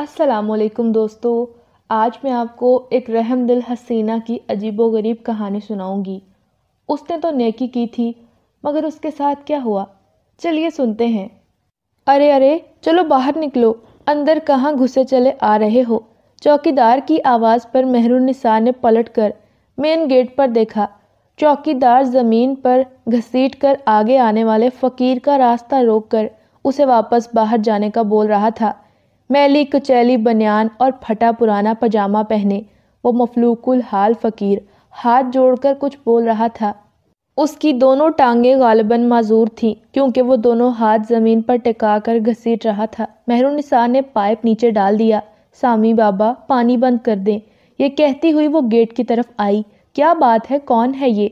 अस्सलाम वालेकुम दोस्तों आज मैं आपको एक रहम दिल हसीना की अजीबो गरीब कहानी सुनाऊंगी उसने तो नेकी की थी मगर उसके साथ क्या हुआ चलिए सुनते हैं अरे अरे चलो बाहर निकलो अंदर कहाँ घुसे चले आ रहे हो चौकीदार की आवाज़ पर मेहरुनिसा ने पलट कर मेन गेट पर देखा चौकीदार ज़मीन पर घसीट कर आगे आने वाले फ़कीर का रास्ता रोक कर उसे वापस बाहर जाने का बोल रहा था मैली कचैली बनियान और फटा पुराना पजामा पहने वो मफलूकुल हाल फ़कीर हाथ जोड़कर कुछ बोल रहा था उसकी दोनों टांगें गालबन माजूर थीं क्योंकि वो दोनों हाथ ज़मीन पर टिका कर घसीट रहा था मेहरून निसार ने पाइप नीचे डाल दिया सामी बाबा पानी बंद कर दें ये कहती हुई वो गेट की तरफ आई क्या बात है कौन है ये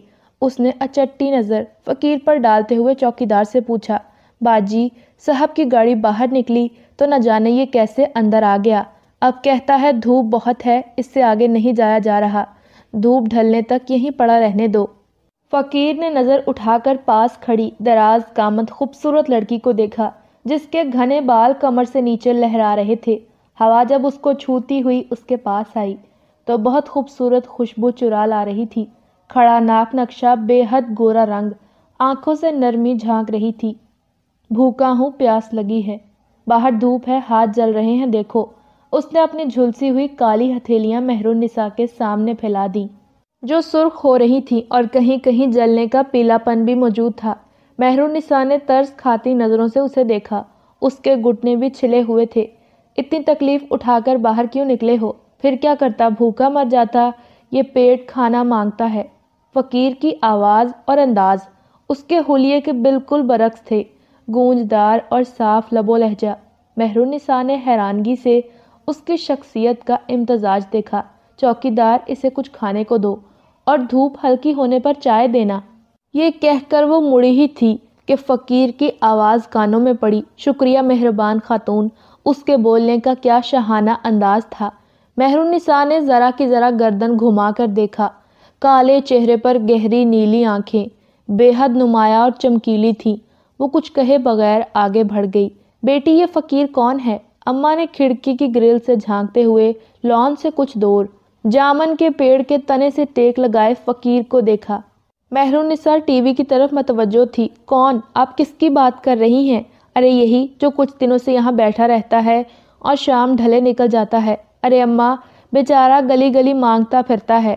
उसने अचट्टी नज़र फ़कीर पर डालते हुए चौकीदार से पूछा बाजी साहब की गाड़ी बाहर निकली तो न जाने ये कैसे अंदर आ गया अब कहता है धूप बहुत है इससे आगे नहीं जाया जा रहा धूप ढलने तक यहीं पड़ा रहने दो फ़कीर ने नज़र उठाकर पास खड़ी दराज कामत खूबसूरत लड़की को देखा जिसके घने बाल कमर से नीचे लहरा रहे थे हवा जब उसको छूती हुई उसके पास आई तो बहुत खूबसूरत खुशबू चुरा ला रही थी खड़ा नाक नक्शा बेहद गोरा रंग आंखों से नरमी झांक रही थी भूखा हूँ प्यास लगी है बाहर धूप है हाथ जल रहे हैं देखो उसने अपनी झुलसी हुई काली हथेलियां मेहरून निसा के सामने फैला दी जो सुर्ख हो रही थी और कहीं कहीं जलने का पीलापन भी मौजूद था मेहरून निसा ने तर्स खाती नज़रों से उसे देखा उसके घुटने भी छिले हुए थे इतनी तकलीफ उठाकर बाहर क्यों निकले हो फिर क्या करता भूखा मर जाता ये पेट खाना मांगता है फकीर की आवाज़ और अंदाज उसके हुलिये के बिल्कुल बरक्स थे गूंजदार और साफ लबो लहजा महरूनिसा ने हैरानगी से उसकी शख्सियत का इम्तजाज देखा चौकीदार इसे कुछ खाने को दो और धूप हल्की होने पर चाय देना ये कहकर वो मुड़ी ही थी कि फ़कीर की आवाज़ कानों में पड़ी शुक्रिया मेहरबान खातून उसके बोलने का क्या शहाना अंदाज था मेहरुनिसा ने ज़रा की ज़रा गर्दन घुमा कर देखा काले चेहरे पर गहरी नीली आँखें बेहद नुमाया और चमकीली थीं वो कुछ कहे बगैर आगे बढ़ गई बेटी ये फ़कीर कौन है अम्मा ने खिड़की की ग्रिल से झांकते हुए लॉन से कुछ दूर जामन के पेड़ के तने से टेक लगाए फ़कीर को देखा निसार टीवी की तरफ मतवजो थी कौन आप किसकी बात कर रही हैं अरे यही जो कुछ दिनों से यहाँ बैठा रहता है और शाम ढले निकल जाता है अरे अम्मा बेचारा गली गली मांगता फिरता है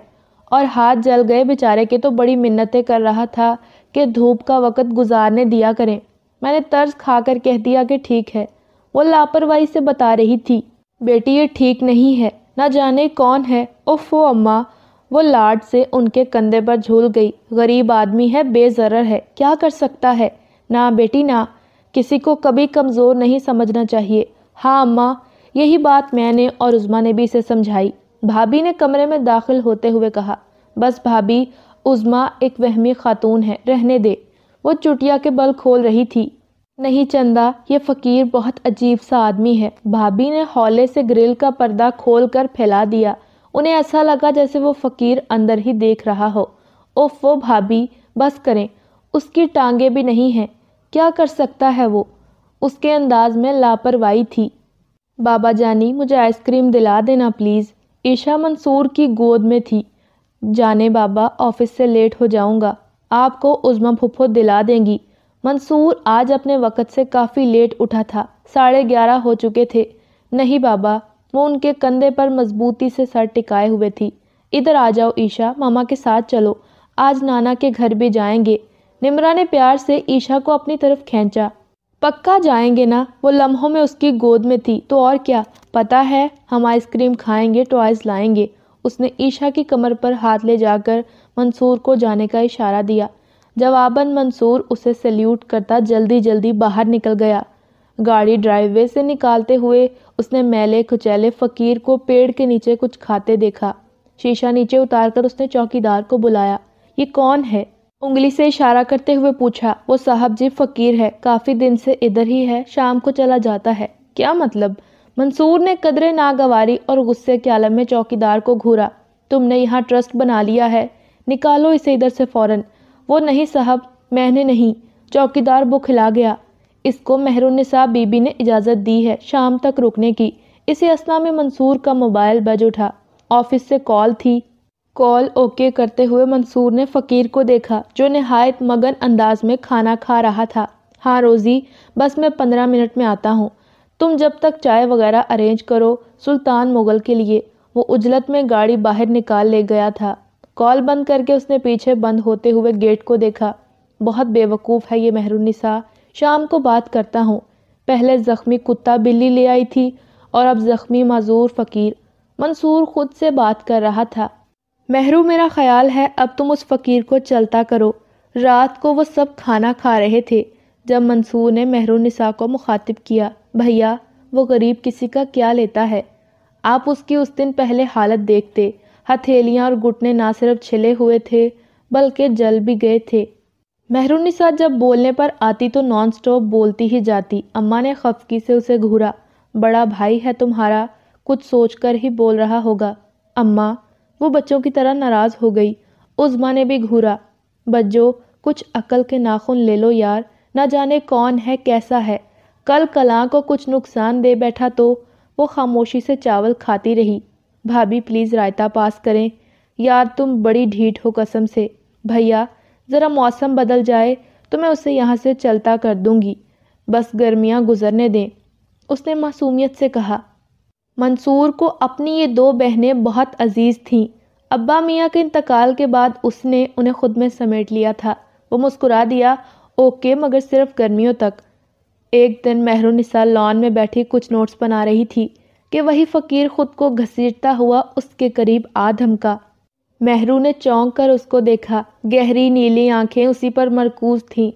और हाथ जल गए बेचारे के तो बड़ी मिन्नतें कर रहा था कि धूप का वक़्त गुजारने दिया करें मैंने तर्ज खाकर कह दिया कि ठीक है वो लापरवाही से बता रही थी बेटी ये ठीक नहीं है ना जाने कौन है उफ वो अम्मा वो लाड से उनके कंधे पर झूल गई गरीब आदमी है बेजर है क्या कर सकता है ना बेटी ना किसी को कभी कमज़ोर नहीं समझना चाहिए हाँ अम्मा यही बात मैंने और उज़मा ने भी इसे समझाई भाभी ने कमरे में दाखिल होते हुए कहा बस भाभी उज़मा एक वहमी खातून है रहने दे वो चुटिया के बल खोल रही थी नहीं चंदा ये फ़कीर बहुत अजीब सा आदमी है भाभी ने हौले से ग्रिल का पर्दा खोल कर फैला दिया उन्हें ऐसा लगा जैसे वो फ़कीर अंदर ही देख रहा हो ओफ वो भाभी बस करें उसकी टांगे भी नहीं हैं क्या कर सकता है वो उसके अंदाज में लापरवाही थी बाबा जानी मुझे आइसक्रीम दिला देना प्लीज़ ईशा मंसूर की गोद में थी जाने बाबा ऑफिस से लेट हो जाऊंगा आपको उज़मा फुफो दिला देंगी मंसूर आज अपने वक़्त से काफ़ी लेट उठा था साढ़े ग्यारह हो चुके थे नहीं बाबा वो उनके कंधे पर मजबूती से सर टिकाए हुए थी इधर आ जाओ ईशा मामा के साथ चलो आज नाना के घर भी जाएंगे निमरा ने प्यार से ईशा को अपनी तरफ खींचा पक्का जाएंगे ना वो लम्हों में उसकी गोद में थी तो और क्या पता है हम आइसक्रीम खाएंगे टॉयज़ लाएंगे उसने ईशा की कमर पर हाथ ले जाकर मंसूर को जाने का इशारा दिया जवाबन मंसूर उसे सैल्यूट करता जल्दी जल्दी बाहर निकल गया गाड़ी ड्राइववे से निकालते हुए उसने मैले खुचैले फ़कीर को पेड़ के नीचे कुछ खाते देखा शीशा नीचे उतारकर उसने चौकीदार को बुलाया ये कौन है उंगली से इशारा करते हुए पूछा वो साहब जी फ़कीर है काफ़ी दिन से इधर ही है शाम को चला जाता है क्या मतलब मंसूर ने कदरे नागवारी और गुस्से के आलम में चौकीदार को घूरा तुमने यहाँ ट्रस्ट बना लिया है निकालो इसे इधर से फौरन वो नहीं साहब मैंने नहीं चौकीदार बुखिला गया इसको मेहरुनिसा बीबी ने इजाज़त दी है शाम तक रुकने की इसी असना में मंसूर का मोबाइल बज उठा ऑफिस से कॉल थी कॉल ओके करते हुए मंसूर ने फ़कीर को देखा जो नहायत मगन अंदाज में खाना खा रहा था हाँ रोज़ी बस मैं पंद्रह मिनट में आता हूँ तुम जब तक चाय वगैरह अरेंज करो सुल्तान मुगल के लिए वो उजलत में गाड़ी बाहर निकाल ले गया था कॉल बंद करके उसने पीछे बंद होते हुए गेट को देखा बहुत बेवकूफ़ है ये मेहरुनिसा शाम को बात करता हूँ पहले ज़ख्मी कुत्ता बिल्ली ले आई थी और अब ज़ख्मी मज़ूर फ़कीर मंसूर खुद से बात कर रहा था महरू मेरा ख्याल है अब तुम उस फ़कीर को चलता करो रात को वो सब खाना खा रहे थे जब मंसूर ने महरूनिसा को मुखातिब किया भैया वो गरीब किसी का क्या लेता है आप उसकी उस दिन पहले हालत देखते हथेलियाँ और घुटने ना सिर्फ छिले हुए थे बल्कि जल भी गए थे महरूनिसा जब बोलने पर आती तो नॉन स्टॉप बोलती ही जाती अम्मा ने खफकी से उसे घूरा बड़ा भाई है तुम्हारा कुछ सोचकर ही बोल रहा होगा अम्मा वो बच्चों की तरह नाराज़ हो गई माँ ने भी घूरा बज्जो कुछ अकल के नाखून ले लो यार न जाने कौन है कैसा है कल कला को कुछ नुकसान दे बैठा तो वो खामोशी से चावल खाती रही भाभी प्लीज़ रायता पास करें यार तुम बड़ी ढीठ हो कसम से भैया ज़रा मौसम बदल जाए तो मैं उसे यहाँ से चलता कर दूँगी बस गर्मियाँ गुजरने दें उसने मासूमियत से कहा मंसूर को अपनी ये दो बहनें बहुत अजीज़ थीं अब्बा मियाँ के इंतकाल के बाद उसने उन्हें खुद में समेट लिया था वो मुस्कुरा दिया ओके मगर सिर्फ गर्मियों तक एक दिन महरूनिसा लॉन में बैठी कुछ नोट्स बना रही थी कि वही फ़कीर ख़ुद को घसीटता हुआ उसके करीब आ धमका मेहरू ने चौंक कर उसको देखा गहरी नीली आंखें उसी पर मरकूज थीं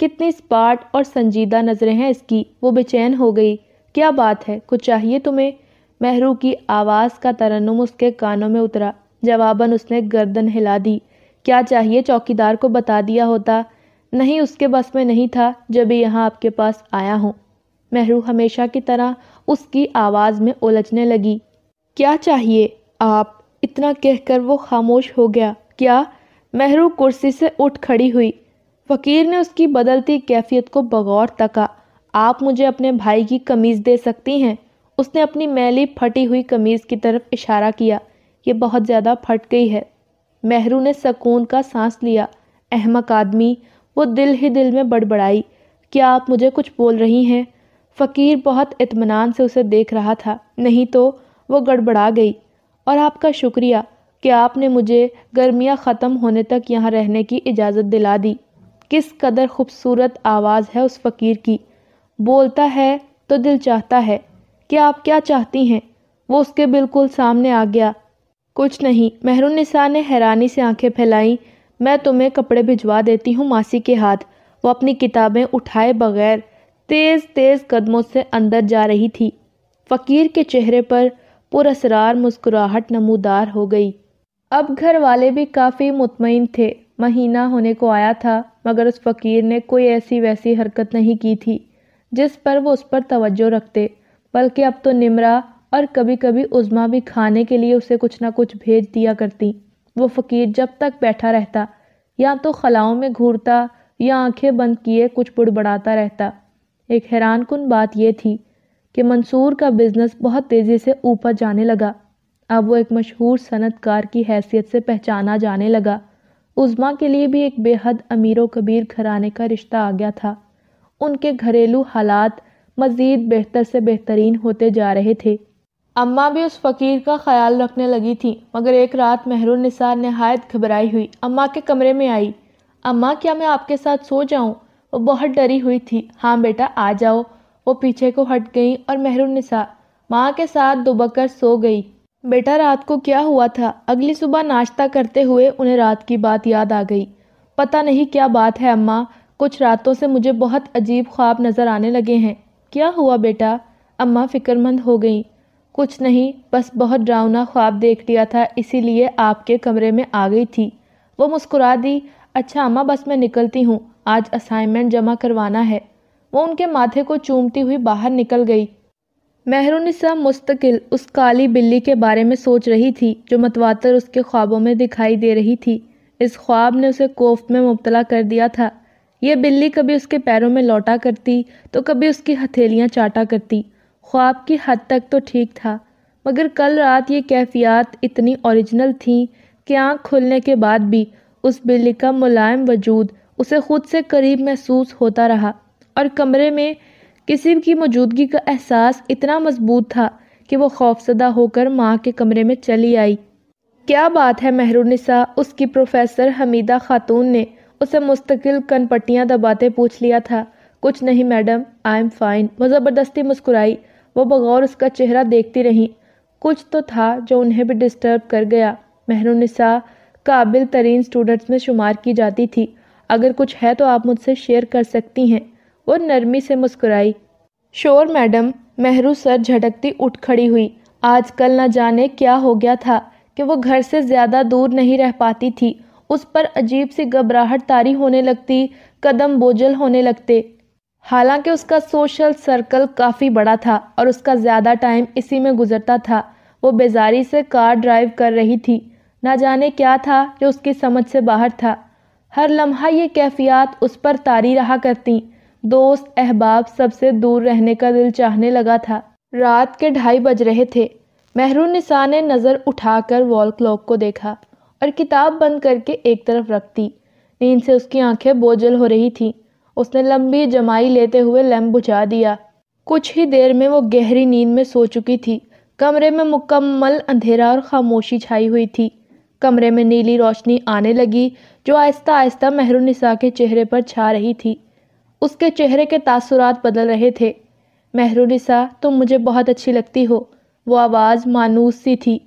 कितनी स्पार्ट और संजीदा नज़रें हैं इसकी वो बेचैन हो गई क्या बात है कुछ चाहिए तुम्हें मेहरू की आवाज़ का तरन्नुम उसके कानों में उतरा जवाबन उसने गर्दन हिला दी क्या चाहिए चौकीदार को बता दिया होता नहीं उसके बस में नहीं था जब यहाँ आपके पास आया हूँ महरू हमेशा की तरह उसकी आवाज़ में उलझने लगी क्या चाहिए आप इतना कहकर वो खामोश हो गया क्या महरू कुर्सी से उठ खड़ी हुई फ़कीर ने उसकी बदलती कैफियत को बगौर तका आप मुझे अपने भाई की कमीज़ दे सकती हैं उसने अपनी मैली फटी हुई कमीज़ की तरफ इशारा किया ये बहुत ज़्यादा फट गई है महरू ने सकून का सांस लिया अहमक आदमी वो दिल ही दिल में बड़बड़ाई क्या आप मुझे कुछ बोल रही हैं फ़कीर बहुत इतमान से उसे देख रहा था नहीं तो वो गड़बड़ा गई और आपका शुक्रिया कि आपने मुझे गर्मियाँ ख़त्म होने तक यहाँ रहने की इजाज़त दिला दी किस कदर खूबसूरत आवाज़ है उस फ़कीर की बोलता है तो दिल चाहता है कि आप क्या चाहती हैं वो उसके बिल्कुल सामने आ गया कुछ नहीं महरुन निसा ने हैरानी से आंखें फैलाईं मैं तुम्हें कपड़े भिजवा देती हूँ मासी के हाथ वो अपनी किताबें उठाए बगैर तेज़ तेज़ कदमों से अंदर जा रही थी फ़कीर के चेहरे पर पुरसरार मुस्कुराहट नमूदार हो गई अब घर वाले भी काफ़ी मुतमिन थे महीना होने को आया था मगर उस फ़कीर ने कोई ऐसी वैसी हरकत नहीं की थी जिस पर वो उस पर तवज्जो रखते बल्कि अब तो निमरा और कभी कभी उज़मा भी खाने के लिए उसे कुछ ना कुछ भेज दिया करती वो फ़कीर जब तक बैठा रहता या तो खलाओं में घूरता या आंखें बंद किए कुछ बुड़बड़ाता रहता एक हैरान कन बात यह थी कि मंसूर का बिज़नेस बहुत तेज़ी से ऊपर जाने लगा अब वो एक मशहूर सनतकार की हैसियत से पहचाना जाने लगा उज़मा के लिए भी एक बेहद अमीर कबीर घराने का रिश्ता आ गया था उनके घरेलू हालात मज़ीद बेहतर से बेहतरीन होते जा रहे थे अम्मा भी उस फ़कीर का ख्याल रखने लगी थी मगर एक रात महरूनिसा नहायत घबराई हुई अम्मा के कमरे में आई अम्मा क्या मैं आपके साथ सो जाऊं? वो बहुत डरी हुई थी हाँ बेटा आ जाओ वो पीछे को हट गई और महरूनिसा माँ के साथ दुबकर सो गई बेटा रात को क्या हुआ था अगली सुबह नाश्ता करते हुए उन्हें रात की बात याद आ गई पता नहीं क्या बात है अम्मा कुछ रातों से मुझे बहुत अजीब ख्वाब नज़र आने लगे हैं क्या हुआ बेटा अम्मा फ़िक्रमंद हो गई कुछ नहीं बस बहुत डरावना ख्वाब देख लिया था इसीलिए आपके कमरे में आ गई थी वो मुस्कुरा दी अच्छा अम्मा बस मैं निकलती हूँ आज असाइनमेंट जमा करवाना है वो उनके माथे को चूमती हुई बाहर निकल गई मेहरुनिसा मुस्तकिल उस काली बिल्ली के बारे में सोच रही थी जो मतवातर उसके ख्वाबों में दिखाई दे रही थी इस ख्वाब ने उसे कोफ्त में मुबतला कर दिया था ये बिल्ली कभी उसके पैरों में लौटा करती तो कभी उसकी हथेलियाँ चाटा करती ख्वाब की हद तक तो ठीक था मगर कल रात ये कैफियत इतनी ओरिजिनल थी कि आँख खुलने के बाद भी उस बिल्ली का मुलायम वजूद उसे खुद से करीब महसूस होता रहा और कमरे में किसी की मौजूदगी का एहसास इतना मजबूत था कि वो खौफसदा होकर माँ के कमरे में चली आई क्या बात है महरूनिसा उसकी प्रोफेसर हमीदा खातून ने उसे मुस्तकिल कनपट्टियाँ दबाते पूछ लिया था कुछ नहीं मैडम आई एम फ़ाइन वह ज़बरदस्ती मुस्कुराई वो बगौर उसका चेहरा देखती रहीं कुछ तो था जो उन्हें भी डिस्टर्ब कर गया महरुनिसा काबिल तरीन स्टूडेंट्स में शुमार की जाती थी अगर कुछ है तो आप मुझसे शेयर कर सकती हैं वो नरमी से मुस्कुराई शोर मैडम मेहरू सर झटकती उठ खड़ी हुई आजकल न जाने क्या हो गया था कि वो घर से ज़्यादा दूर नहीं रह पाती थी उस पर अजीब सी घबराहट तारी होने लगती कदम बोझल होने लगते हालांकि उसका सोशल सर्कल काफ़ी बड़ा था और उसका ज़्यादा टाइम इसी में गुजरता था वो बेजारी से कार ड्राइव कर रही थी ना जाने क्या था जो उसकी समझ से बाहर था हर लम्हा ये कैफियात उस पर तारी रहा करती दोस्त अहबाब सबसे दूर रहने का दिल चाहने लगा था रात के ढाई बज रहे थे महरून निसा ने नज़र उठाकर वॉल क्लॉक को देखा और किताब बंद करके एक तरफ रख दी नींद से उसकी आंखें बोझल हो रही थीं उसने लंबी जमाई लेते हुए लैम्प बुझा दिया कुछ ही देर में वो गहरी नींद में सो चुकी थी कमरे में मुकम्मल अंधेरा और खामोशी छाई हुई थी कमरे में नीली रोशनी आने लगी जो आहिस्ता आहिस्ता महरुनिसा के चेहरे पर छा रही थी उसके चेहरे के तासुरात बदल रहे थे महरुनिसा तुम मुझे बहुत अच्छी लगती हो वो आवाज़ मानूस सी थी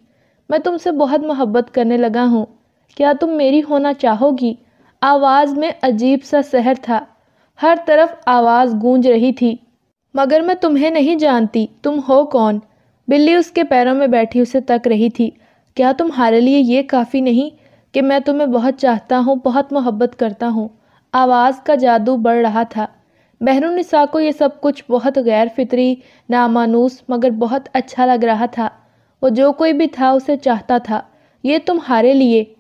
मैं तुमसे बहुत मोहब्बत करने लगा हूँ क्या तुम मेरी होना चाहोगी आवाज़ में अजीब सा सहर था हर तरफ आवाज़ गूंज रही थी मगर मैं तुम्हें नहीं जानती तुम हो कौन बिल्ली उसके पैरों में बैठी उसे तक रही थी क्या तुम्हारे लिए ये काफ़ी नहीं कि मैं तुम्हें बहुत चाहता हूँ बहुत मोहब्बत करता हूँ आवाज़ का जादू बढ़ रहा था निसा को यह सब कुछ बहुत गैर फितरी नामानूस मगर बहुत अच्छा लग रहा था वो जो कोई भी था उसे चाहता था ये तुम्हारे लिए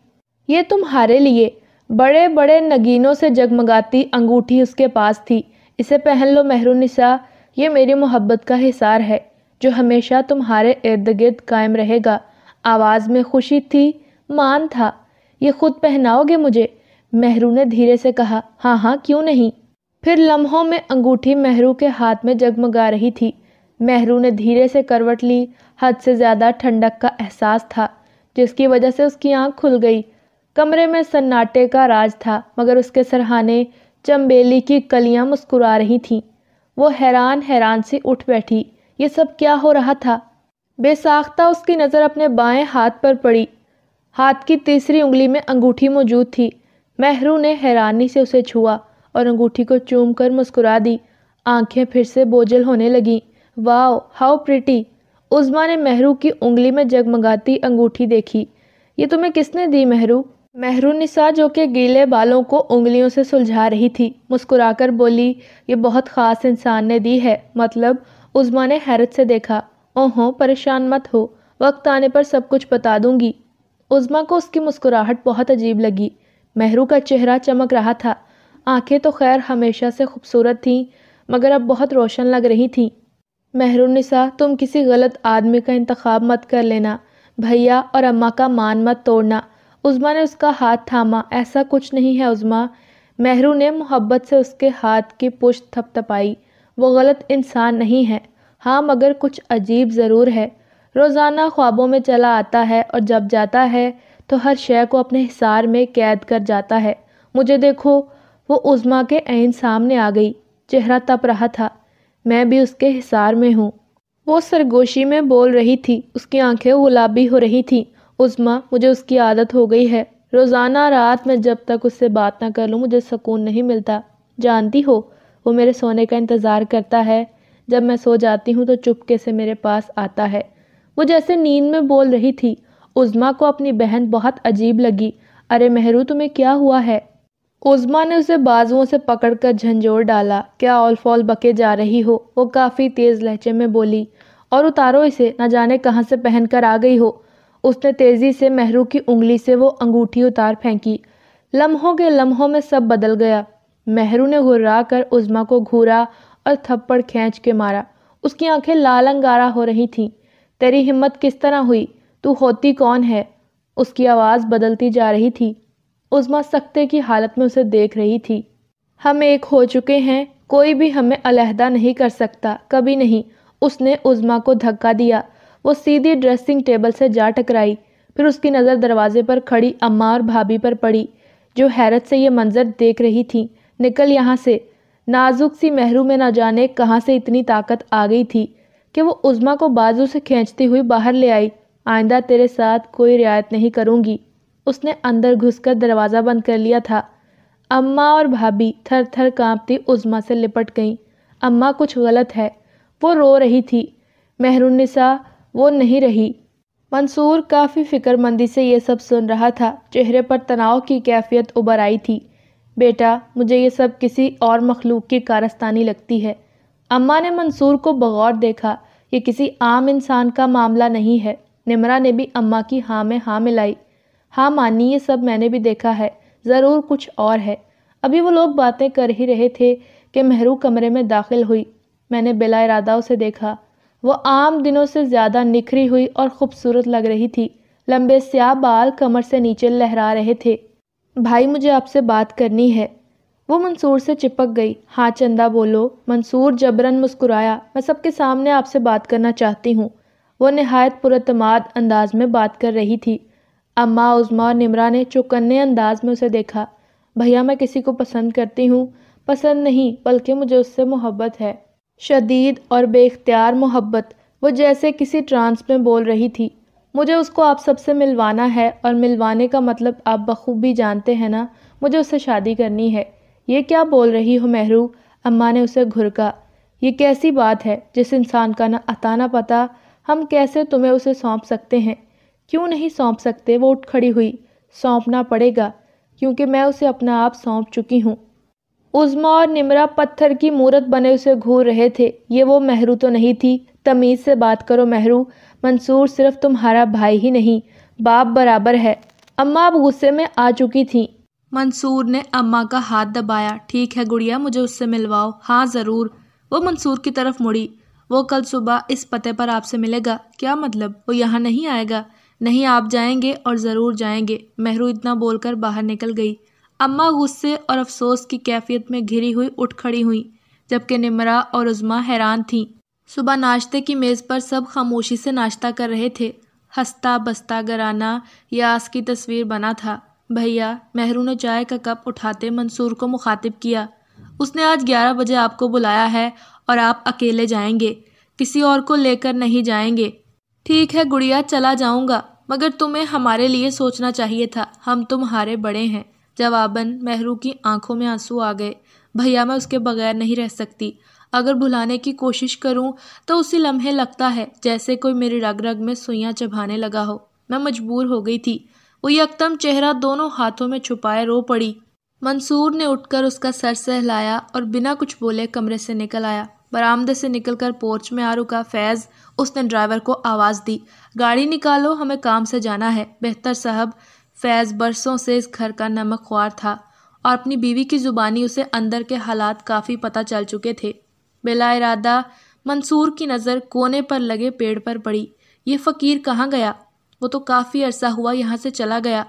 ये तुम्हारे लिए बड़े बड़े नगीनों से जगमगाती अंगूठी उसके पास थी इसे पहन लो महरूनिसा ये मेरी मोहब्बत का हिसार है जो हमेशा तुम्हारे इर्द गिर्द कायम रहेगा आवाज़ में खुशी थी मान था ये खुद पहनाओगे मुझे महरू ने धीरे से कहा हाँ हाँ क्यों नहीं फिर लम्हों में अंगूठी महरू के हाथ में जगमगा रही थी महरू ने धीरे से करवट ली हद से ज़्यादा ठंडक का एहसास था जिसकी वजह से उसकी आँख खुल गई कमरे में सन्नाटे का राज था मगर उसके सरहाने चम्बेली की कलियां मुस्कुरा रही थीं वो हैरान हैरान से उठ बैठी ये सब क्या हो रहा था बेसाख्ता उसकी नज़र अपने बाएं हाथ पर पड़ी हाथ की तीसरी उंगली में अंगूठी मौजूद थी मेहरू ने हैरानी से उसे छुआ और अंगूठी को चूम कर मुस्कुरा दी आंखें फिर से बोझल होने लगीं वाओ हाउ प्रिटी उज़मा ने मेहरू की उंगली में जगमगाती अंगूठी देखी ये तुम्हें किसने दी मेहरू मेहरुन्निसा जो कि गीले बालों को उंगलियों से सुलझा रही थी मुस्कुराकर बोली ये बहुत ख़ास इंसान ने दी है मतलब उज़मा ने हैरत से देखा ओहो परेशान मत हो वक्त आने पर सब कुछ बता दूंगी उज़मा को उसकी मुस्कुराहट बहुत अजीब लगी महरू का चेहरा चमक रहा था आंखें तो खैर हमेशा से खूबसूरत थीं मगर अब बहुत रोशन लग रही थीं मेहरुनिसा तुम किसी गलत आदमी का इंतखब मत कर लेना भैया और अम्मा का मान मत तोड़ना उज़मा ने उसका हाथ थामा ऐसा कुछ नहीं है उज़मा महरू ने मोहब्बत से उसके हाथ की पुष्ट थपथपाई वो गलत इंसान नहीं है हाँ मगर कुछ अजीब ज़रूर है रोज़ाना ख्वाबों में चला आता है और जब जाता है तो हर शय को अपने हिसार में कैद कर जाता है मुझे देखो वो उज़मा के ऐन सामने आ गई चेहरा तप रहा था मैं भी उसके हिसार में हूँ वो सरगोशी में बोल रही थी उसकी आंखें गुलाबी हो रही थी उज़मा मुझे उसकी आदत हो गई है रोज़ाना रात में जब तक उससे बात ना कर लूँ मुझे सुकून नहीं मिलता जानती हो वो मेरे सोने का इंतज़ार करता है जब मैं सो जाती हूँ तो चुपके से मेरे पास आता है वो जैसे नींद में बोल रही थी उज़मा को अपनी बहन बहुत अजीब लगी अरे मेहरू तुम्हें क्या हुआ है उज़मा ने उसे बाजुओं से पकड़कर झंझोर डाला क्या ऑल फॉल बके जा रही हो वो काफ़ी तेज़ लहजे में बोली और उतारो इसे ना जाने कहाँ से पहन कर आ गई हो उसने तेज़ी से मेहरू की उंगली से वो अंगूठी उतार फेंकी लम्हों के लम्हों में सब बदल गया मेहरू ने घुर्रा कर उज़मा को घूरा और थप्पड़ खींच के मारा उसकी आंखें लाल अंगारा हो रही थीं तेरी हिम्मत किस तरह हुई तू होती कौन है उसकी आवाज़ बदलती जा रही थी उज़मा सख्ते की हालत में उसे देख रही थी हम एक हो चुके हैं कोई भी हमें अलहदा नहीं कर सकता कभी नहीं उसने उज़मा को धक्का दिया वो सीधी ड्रेसिंग टेबल से जा टकराई फिर उसकी नज़र दरवाजे पर खड़ी अम्मा और भाभी पर पड़ी जो हैरत से ये मंजर देख रही थी निकल यहाँ से नाजुक सी महरू में न जाने कहाँ से इतनी ताकत आ गई थी कि वो उज़मा को बाजू से खींचती हुई बाहर ले आई आइंदा तेरे साथ कोई रियायत नहीं करूँगी उसने अंदर घुसकर दरवाज़ा बंद कर लिया था अम्मा और भाभी थर थर काँपती उज़मा से लिपट गईं अम्मा कुछ गलत है वो रो रही थी निसा वो नहीं रही मंसूर काफ़ी फिक्रमंदी से ये सब सुन रहा था चेहरे पर तनाव की कैफियत उबर आई थी बेटा मुझे ये सब किसी और मखलूक की कारस्तानी लगती है अम्मा ने मंसूर को बगौर देखा ये किसी आम इंसान का मामला नहीं है निमरा ने भी अम्मा की हाँ में हाँ मिलाई हाँ मानी ये सब मैंने भी देखा है ज़रूर कुछ और है अभी वो लोग बातें कर ही रहे थे कि महरू कमरे में दाखिल हुई मैंने बिला इरादा उसे देखा वो आम दिनों से ज़्यादा निखरी हुई और खूबसूरत लग रही थी लंबे स्याह बाल कमर से नीचे लहरा रहे थे भाई मुझे आपसे बात करनी है वो मंसूर से चिपक गई हाँ चंदा बोलो मंसूर जबरन मुस्कुराया मैं सबके सामने आपसे बात करना चाहती हूँ वो नहायत पुरतमाद अंदाज में बात कर रही थी अम्मा उज़मा और निमरा ने चौकन्ने अंदाज में उसे देखा भैया मैं किसी को पसंद करती हूँ पसंद नहीं बल्कि मुझे उससे मोहब्बत है शदीद और बेख्तियार मोहब्बत वो जैसे किसी ट्रांस में बोल रही थी मुझे उसको आप सबसे मिलवाना है और मिलवाने का मतलब आप बखूबी जानते हैं ना मुझे उससे शादी करनी है ये क्या बोल रही हो महरू अम्मा ने उसे घुरका ये कैसी बात है जिस इंसान का ना अता ना पता हम कैसे तुम्हें उसे सौंप सकते हैं क्यों नहीं सौंप सकते वो उठ खड़ी हुई सौंपना पड़ेगा क्योंकि मैं उसे अपना आप सौंप चुकी हूँ उजमा और निमरा पत्थर की मूरत बने उसे घूर रहे थे ये वो महरू तो नहीं थी तमीज़ से बात करो महरू मंसूर सिर्फ तुम्हारा भाई ही नहीं बाप बराबर है अम्मा अब गुस्से में आ चुकी थीं मंसूर ने अम्मा का हाथ दबाया ठीक है गुड़िया मुझे उससे मिलवाओ हाँ ज़रूर वो मंसूर की तरफ मुड़ी वो कल सुबह इस पते पर आपसे मिलेगा क्या मतलब वो यहाँ नहीं आएगा नहीं आप जाएंगे और ज़रूर जाएंगे महरू इतना बोलकर बाहर निकल गई अम्मा गुस्से और अफसोस की कैफियत में घिरी हुई उठ खड़ी हुई जबकि निमरा और उज़मा हैरान थीं सुबह नाश्ते की मेज़ पर सब खामोशी से नाश्ता कर रहे थे हंसता बसता गराना यास की तस्वीर बना था भैया मेहरू ने चाय का कप उठाते मंसूर को मुखातिब किया उसने आज ग्यारह बजे आपको बुलाया है और आप अकेले जाएंगे किसी और को लेकर नहीं जाएंगे ठीक है गुड़िया चला जाऊंगा मगर तुम्हें हमारे लिए सोचना चाहिए था हम तुम्हारे बड़े हैं जवाबन मेहरू की आंखों में आंसू आ गए भैया मैं उसके बगैर नहीं रह सकती अगर भुलाने की कोशिश करूं तो उसी लम्हे लगता है जैसे कोई मेरी रग रग में सुइयां चबाने लगा हो मैं मजबूर हो गई थी वो यकदम चेहरा दोनों हाथों में छुपाए रो पड़ी मंसूर ने उठकर उसका सर सहलाया और बिना कुछ बोले कमरे से निकल आया बरामदे से निकलकर पोर्च में आ रुका फैज़ उसने ड्राइवर को आवाज़ दी गाड़ी निकालो हमें काम से जाना है बेहतर साहब फैज़ बरसों से इस घर का नमक ख्वार था और अपनी बीवी की ज़ुबानी उसे अंदर के हालात काफ़ी पता चल चुके थे बिला इरादा मंसूर की नज़र कोने पर लगे पेड़ पर पड़ी ये फ़कीर कहाँ गया वो तो काफ़ी अरसा हुआ यहाँ से चला गया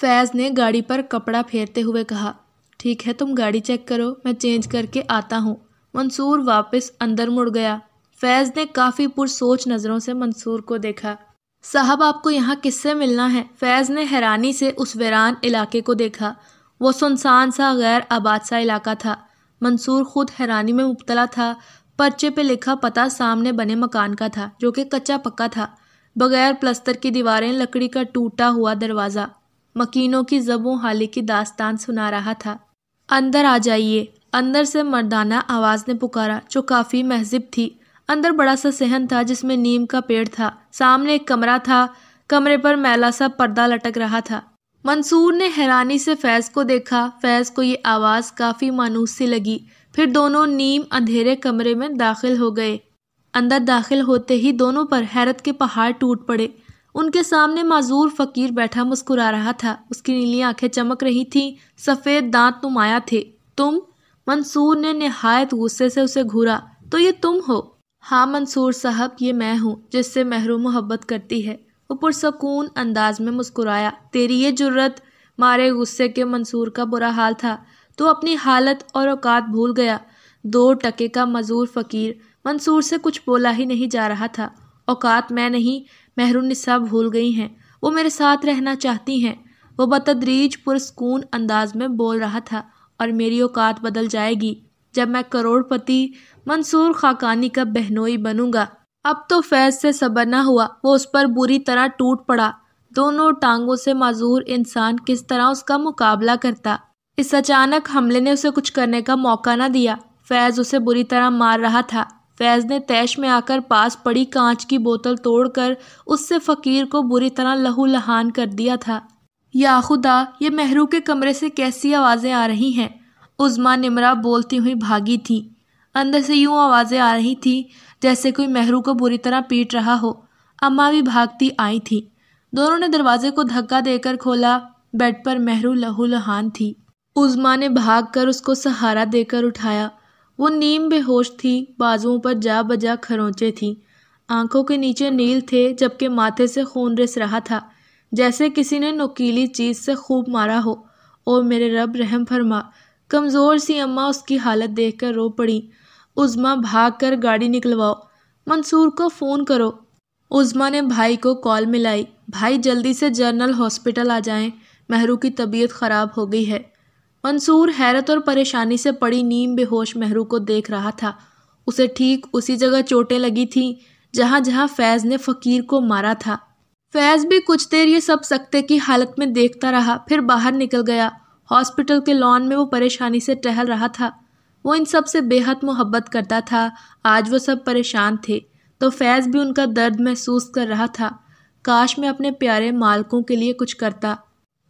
फैज़ ने गाड़ी पर कपड़ा फेरते हुए कहा ठीक है तुम गाड़ी चेक करो मैं चेंज करके आता हूँ मंसूर वापस अंदर मुड़ गया फैज़ ने काफ़ी पुरसोच नज़रों से मंसूर को देखा साहब आपको यहाँ किससे मिलना है फैज़ ने हैरानी से उस वीरान इलाके को देखा वो सुनसान सा गैर आबाद सा इलाका था मंसूर खुद हैरानी में मुबतला था पर्चे पे लिखा पता सामने बने मकान का था जो कि कच्चा पक्का था बगैर प्लस्तर की दीवारें लकड़ी का टूटा हुआ दरवाज़ा मकीनों की जबों हाली की दास्तान सुना रहा था अंदर आ जाइए अंदर से मर्दाना आवाज़ ने पुकारा जो काफ़ी महजिब थी अंदर बड़ा सा सहन था जिसमें नीम का पेड़ था सामने एक कमरा था कमरे पर मैला सा पर्दा लटक रहा था मंसूर ने हैरानी से फैज़ को देखा फैज़ को ये आवाज़ काफ़ी मानूस सी लगी फिर दोनों नीम अंधेरे कमरे में दाखिल हो गए अंदर दाखिल होते ही दोनों पर हैरत के पहाड़ टूट पड़े उनके सामने माजूर फ़कीर बैठा मुस्कुरा रहा था उसकी नीली आंखें चमक रही थीं सफ़ेद दांत नुमाया थे तुम मंसूर ने नहायत गुस्से से उसे घूरा तो ये तुम हो हाँ मंसूर साहब ये मैं हूँ जिससे महरूम मोहब्बत करती है वो पुरसकून अंदाज में मुस्कुराया तेरी ये जुर्रत मारे गुस्से के मंसूर का बुरा हाल था तो अपनी हालत और औकात भूल गया दो टके का मजूर फ़कीर मंसूर से कुछ बोला ही नहीं जा रहा था औकात मैं नहीं महरूनिसा भूल गई हैं वो मेरे साथ रहना चाहती हैं वो बतदरीज पुरस्कून अंदाज में बोल रहा था और मेरी औकात बदल जाएगी जब मैं करोड़पति मंसूर खाकानी का बहनोई बनूंगा अब तो फैज से सबर ना हुआ वो उस पर बुरी तरह टूट पड़ा दोनों टांगों से माजूर इंसान किस तरह उसका मुकाबला करता इस अचानक हमले ने उसे कुछ करने का मौका ना दिया फैज़ उसे बुरी तरह मार रहा था फैज़ ने तैश में आकर पास पड़ी कांच की बोतल तोड़कर उससे फ़कीर को बुरी तरह लहू लहान कर दिया था या खुदा ये मेहरू के कमरे से कैसी आवाज़ें आ रही हैं उजमा निमरा बोलती हुई भागी थी अंदर से यूं आवाज़ें आ रही थी जैसे कोई मेहरू को बुरी तरह पीट रहा हो अम्मा भी भागती आई थी दोनों ने दरवाजे को धक्का देकर खोला बेड पर मेहरू लहूलहान थी उज़मा ने भाग कर उसको सहारा देकर उठाया वो नीम बेहोश थी बाजुओं पर जा बजा खरोंचे थी आंखों के नीचे नील थे जबकि माथे से खून रिस रहा था जैसे किसी ने नकीली चीज़ से खूब मारा हो और मेरे रब रहम फरमा कमज़ोर सी अम्मा उसकी हालत देखकर रो पड़ी उज़मा भाग कर गाड़ी निकलवाओ मंसूर को फ़ोन करो उज़मा ने भाई को कॉल मिलाई भाई जल्दी से जनरल हॉस्पिटल आ जाएं महरू की तबीयत ख़राब हो गई है मंसूर हैरत और परेशानी से पड़ी नीम बेहोश महरू को देख रहा था उसे ठीक उसी जगह चोटें लगी थी जहाँ जहाँ फैज़ ने फ़कीर को मारा था फैज़ भी कुछ देर ये सब सकते की हालत में देखता रहा फिर बाहर निकल गया हॉस्पिटल के लॉन में वो परेशानी से टहल रहा था वो इन सब से बेहद मोहब्बत करता था आज वो सब परेशान थे तो फैज़ भी उनका दर्द महसूस कर रहा था काश मैं अपने प्यारे मालकों के लिए कुछ करता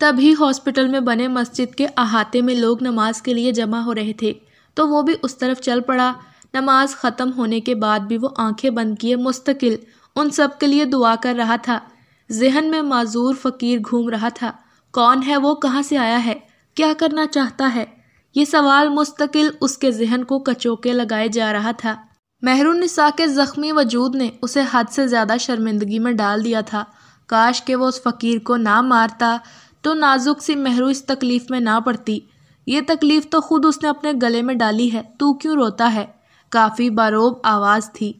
तभी हॉस्पिटल में बने मस्जिद के अहाते में लोग नमाज के लिए जमा हो रहे थे तो वो भी उस तरफ चल पड़ा नमाज ख़त्म होने के बाद भी वो आंखें बंद किए मुस्तकिल उन सब के लिए दुआ कर रहा था जहन में माजूर फ़कीर घूम रहा था कौन है वो कहाँ से आया है क्या करना चाहता है ये सवाल मुस्तकिल उसके जहन को कचोके लगाए जा रहा था निसा के ज़ख्मी वजूद ने उसे हद से ज़्यादा शर्मिंदगी में डाल दिया था काश के वो उस फ़कीर को ना मारता तो नाजुक सी महरू इस तकलीफ़ में ना पड़ती ये तकलीफ़ तो ख़ुद उसने अपने गले में डाली है तू क्यों रोता है काफ़ी बारोब आवाज़ थी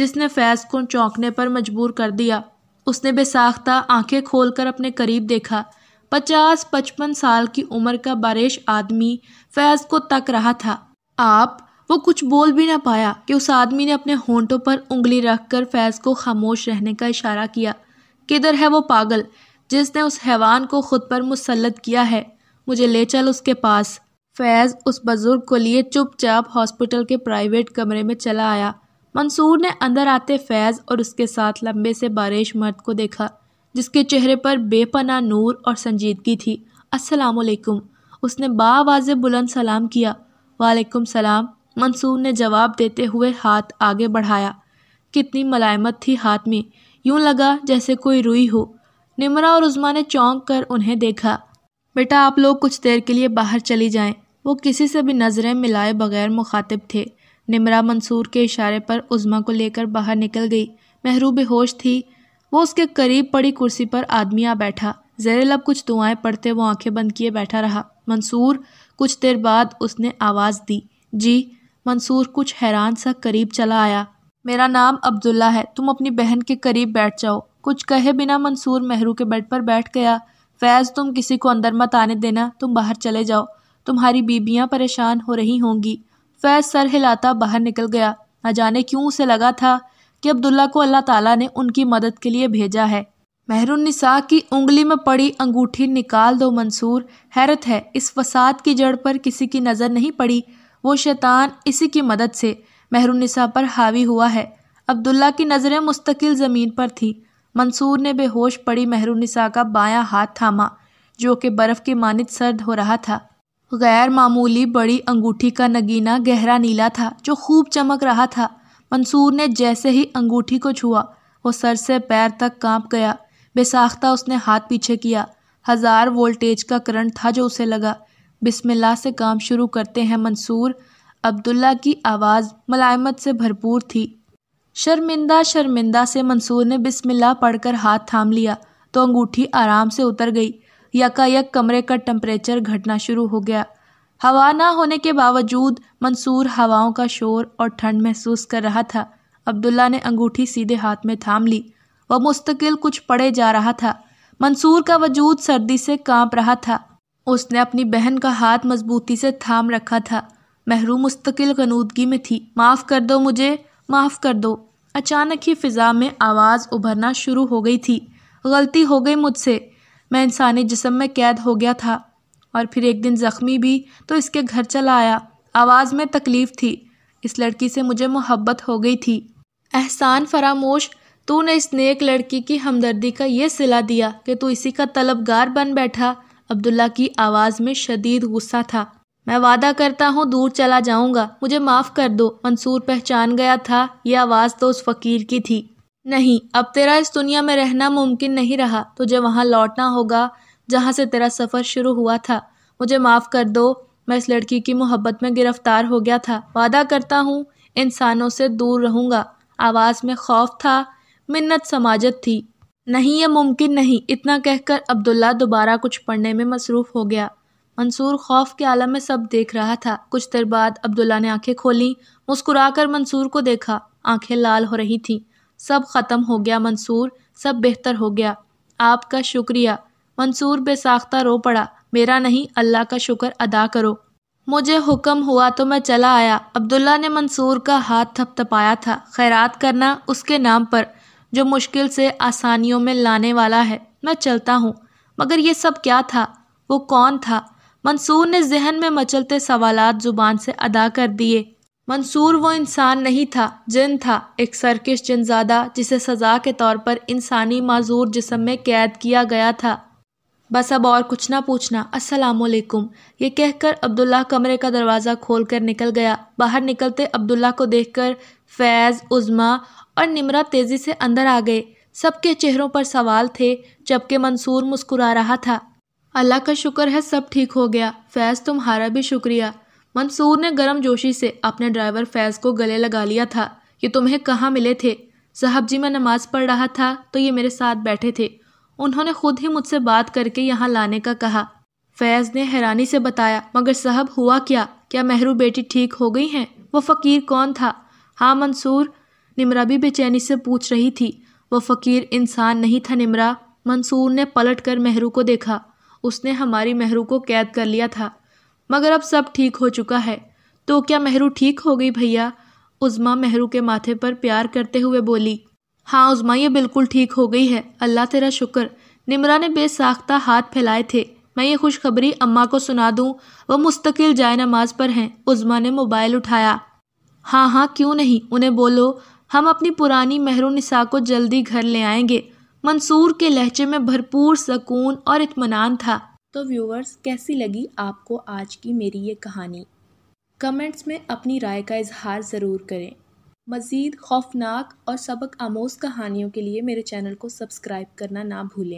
जिसने फैज़ को चौंकने पर मजबूर कर दिया उसने बेसाख्ता आंखें खोलकर अपने करीब देखा पचास पचपन साल की उम्र का बारिश आदमी फैज़ को तक रहा था आप वो कुछ बोल भी ना पाया कि उस आदमी ने अपने होंठों पर उंगली रखकर फैज़ को खामोश रहने का इशारा किया किधर है वो पागल जिसने उस हैवान को खुद पर मुसलत किया है मुझे ले चल उसके पास फैज़ उस बुज़ुर्ग को लिए चुपचाप हॉस्पिटल के प्राइवेट कमरे में चला आया मंसूर ने अंदर आते फैज़ और उसके साथ लंबे से बारिश मर्द को देखा जिसके चेहरे पर बेपना नूर और संजीदगी थी असलकुम उसने बावाज बुलंद सलाम किया वालेकुम सलाम मंसूर ने जवाब देते हुए हाथ आगे बढ़ाया कितनी मलायमत थी हाथ में यूं लगा जैसे कोई रुई हो निमरा और उज़मा ने चौंक कर उन्हें देखा बेटा आप लोग कुछ देर के लिए बाहर चली जाएं। वो किसी से भी नज़रें मिलाए बगैर मुखातिब थे निमरा मंसूर के इशारे पर उज़मा को लेकर बाहर निकल गई महरूब होश थी वो उसके करीब पड़ी कुर्सी पर आदमी आ बैठा अब कुछ दुआएं पढ़ते वो आंखें बंद किए बैठा रहा मंसूर कुछ देर बाद उसने आवाज़ दी जी मंसूर कुछ हैरान सा करीब चला आया मेरा नाम अब्दुल्ला है तुम अपनी बहन के करीब बैठ जाओ कुछ कहे बिना मंसूर मेहरू के बेड पर बैठ गया फैज़ तुम किसी को अंदर मत आने देना तुम बाहर चले जाओ तुम्हारी बीबियाँ परेशान हो रही होंगी फैज़ सर हिलाता बाहर निकल गया न जाने क्यों उसे लगा था कि अब्दुल्ला को अल्लाह ताला ने उनकी मदद के लिए भेजा है निसा की उंगली में पड़ी अंगूठी निकाल दो मंसूर हैरत है इस फसाद की जड़ पर किसी की नज़र नहीं पड़ी वो शैतान इसी की मदद से निसा पर हावी हुआ है अब्दुल्ला की नज़रें मुस्तकिल ज़मीन पर थीं मंसूर ने बेहोश पड़ी निसा का बायां हाथ थामा जो कि बर्फ़ की मानद सर्द हो रहा था गैर मामूली बड़ी अंगूठी का नगीना गहरा नीला था जो खूब चमक रहा था मंसूर ने जैसे ही अंगूठी को छुआ वो सर से पैर तक कांप गया बेसाख्ता उसने हाथ पीछे किया हज़ार वोल्टेज का करंट था जो उसे लगा बिस्मिल्लाह से काम शुरू करते हैं मंसूर अब्दुल्ला की आवाज़ मलायमत से भरपूर थी शर्मिंदा शर्मिंदा से मंसूर ने बिस्मिल्लाह पढ़कर हाथ थाम लिया तो अंगूठी आराम से उतर गई यकायक कमरे का टेम्परेचर घटना शुरू हो गया हवा ना होने के बावजूद मंसूर हवाओं का शोर और ठंड महसूस कर रहा था अब्दुल्ला ने अंगूठी सीधे हाथ में थाम ली वह मुस्तकिल कुछ पड़े जा रहा था मंसूर का वजूद सर्दी से कांप रहा था उसने अपनी बहन का हाथ मजबूती से थाम रखा था महरूम मुस्तकिल गनूदगी में थी माफ़ कर दो मुझे माफ़ कर दो अचानक ही फ़िज़ा में आवाज़ उभरना शुरू हो गई थी गलती हो गई मुझसे मैं इंसानी जिसम में कैद हो गया था और फिर एक दिन ज़ख्मी भी तो इसके घर चला आया आवाज़ में तकलीफ़ थी इस लड़की से मुझे मोहब्बत हो गई थी एहसान फरामोश तूने इस नेक लड़की की हमदर्दी का ये सिला दिया कि तू इसी का तलबगार बन बैठा अब्दुल्ला की आवाज़ में शदीद गुस्सा था मैं वादा करता हूँ दूर चला जाऊँगा मुझे माफ़ कर दो मंसूर पहचान गया था यह आवाज़ तो उस फ़कीर की थी नहीं अब तेरा इस दुनिया में रहना मुमकिन नहीं रहा तुझे वहाँ लौटना होगा जहाँ से तेरा सफ़र शुरू हुआ था मुझे माफ़ कर दो मैं इस लड़की की मोहब्बत में गिरफ़्तार हो गया था वादा करता हूँ इंसानों से दूर रहूँगा आवाज़ में खौफ था मिन्नत समाजत थी नहीं यह मुमकिन नहीं इतना कहकर अब्दुल्ला दोबारा कुछ पढ़ने में मसरूफ़ हो गया मंसूर खौफ के आलम में सब देख रहा था कुछ देर बाद अब्दुल्ला ने आंखें खोली मुस्कुराकर मंसूर को देखा आंखें लाल हो रही थीं सब ख़त्म हो गया मंसूर सब बेहतर हो गया आपका शुक्रिया मंसूर बेसाख्ता रो पड़ा मेरा नहीं अल्लाह का शुक्र अदा करो मुझे हुक्म हुआ तो मैं चला आया अब्दुल्ला ने मंसूर का हाथ थपथपाया था खैरात करना उसके नाम पर जो मुश्किल से आसानियों में लाने वाला है मैं चलता हूँ मगर ये सब क्या था वो कौन था मंसूर ने जहन में मचलते सवालात ज़ुबान से अदा कर दिए मंसूर वो इंसान नहीं था जिन था एक सरकश जिनजादा जिसे सज़ा के तौर पर इंसानी माजूर जिसम में कैद किया गया था बस अब और कुछ ना पूछना वालेकुम ये कहकर अब्दुल्ला कमरे का दरवाज़ा खोलकर निकल गया बाहर निकलते अब्दुल्ला को देखकर फैज़ उज़मा और निमरा तेज़ी से अंदर आ गए सबके चेहरों पर सवाल थे जबकि मंसूर मुस्कुरा रहा था अल्लाह का शुक्र है सब ठीक हो गया फैज़ तुम्हारा भी शुक्रिया मंसूर ने गर्म जोशी से अपने ड्राइवर फैज़ को गले लगा लिया था ये तुम्हें कहाँ मिले थे साहब जी मैं नमाज़ पढ़ रहा था तो ये मेरे साथ बैठे थे उन्होंने खुद ही मुझसे बात करके यहाँ लाने का कहा फैज़ ने हैरानी से बताया मगर साहब हुआ क्या क्या मेहरू बेटी ठीक हो गई हैं वो फ़कीर कौन था हाँ मंसूर निमरा भी बेचैनी से पूछ रही थी वो फ़कीर इंसान नहीं था निमरा मंसूर ने पलट कर मेहरू को देखा उसने हमारी मेहरू को कैद कर लिया था मगर अब सब ठीक हो चुका है तो क्या मेहरू ठीक हो गई भैया उज़मा मेहरू के माथे पर प्यार करते हुए बोली हाँ उज़मा ये बिल्कुल ठीक हो गई है अल्लाह तेरा शुक्र निमरा ने बेसाख्ता हाथ फैलाए थे मैं ये खुशखबरी अम्मा को सुना दूँ वह मुस्तकिल जाय नमाज पर हैं उजमा ने मोबाइल उठाया हाँ हाँ क्यों नहीं उन्हें बोलो हम अपनी पुरानी महरू नसा को जल्दी घर ले आएंगे मंसूर के लहजे में भरपूर सकून और इतमान था तो व्यूवर्स कैसी लगी आपको आज की मेरी ये कहानी कमेंट्स में अपनी राय का इजहार ज़रूर करें मज़ीद खौफ़नाक और सबक आमोज़ कहानियों के लिए मेरे चैनल को सब्सक्राइब करना ना भूलें